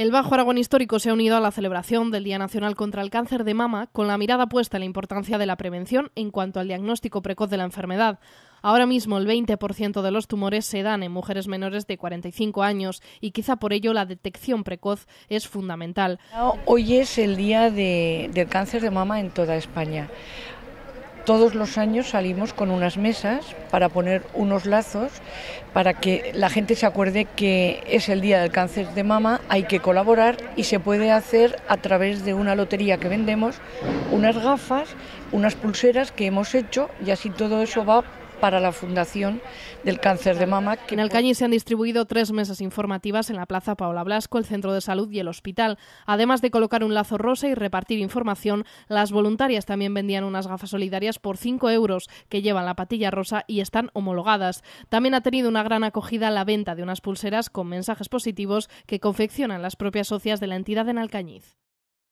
El Bajo Aragón Histórico se ha unido a la celebración del Día Nacional contra el Cáncer de Mama con la mirada puesta en la importancia de la prevención en cuanto al diagnóstico precoz de la enfermedad. Ahora mismo el 20% de los tumores se dan en mujeres menores de 45 años y quizá por ello la detección precoz es fundamental. Hoy es el Día del Cáncer de Mama en toda España todos los años salimos con unas mesas para poner unos lazos para que la gente se acuerde que es el día del cáncer de mama, hay que colaborar y se puede hacer a través de una lotería que vendemos, unas gafas, unas pulseras que hemos hecho y así todo eso va para la Fundación del Cáncer de Mama. En Alcañiz se han distribuido tres mesas informativas en la Plaza Paula Blasco, el Centro de Salud y el Hospital. Además de colocar un lazo rosa y repartir información, las voluntarias también vendían unas gafas solidarias por 5 euros que llevan la patilla rosa y están homologadas. También ha tenido una gran acogida la venta de unas pulseras con mensajes positivos que confeccionan las propias socias de la entidad en Alcañiz.